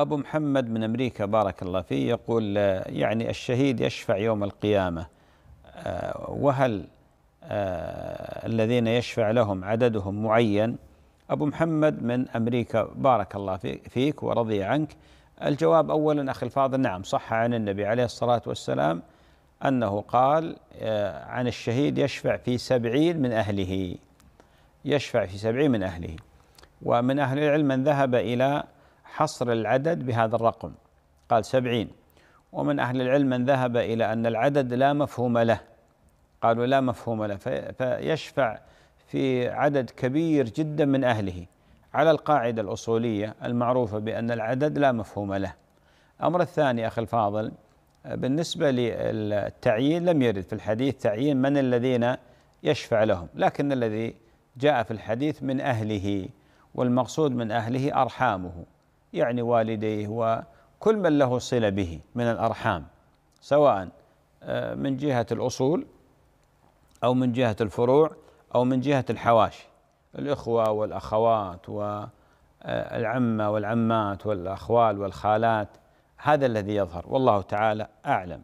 أبو محمد من أمريكا بارك الله فيه يقول آه، يعني الشهيد يشفع يوم القيامة آه، وهل آه، الذين يشفع لهم عددهم معين أبو محمد من أمريكا بارك الله فيك ورضي عنك الجواب أولا أخي الفاضل نعم صح عن النبي عليه الصلاة والسلام أنه قال عن الشهيد يشفع في سبعين من أهله يشفع في سبعين من أهله ومن أهل العلم من ذهب إلى حصر العدد بهذا الرقم قال سبعين ومن أهل العلم من ذهب إلى أن العدد لا مفهوم له قالوا لا مفهوم له فيشفع في عدد كبير جدا من أهله على القاعدة الأصولية المعروفة بأن العدد لا مفهوم له الأمر الثاني أخي الفاضل بالنسبة للتعيين لم يرد في الحديث تعيين من الذين يشفع لهم لكن الذي جاء في الحديث من أهله والمقصود من أهله أرحامه يعني والديه وكل من له صلة به من الأرحام سواء آه، من جهة الأصول أو من جهة الفروع أو من جهة الحواشي الإخوة والأخوات والعمة آه، والعمات والأخوال والخالات هذا الذي يظهر والله تعالى أعلم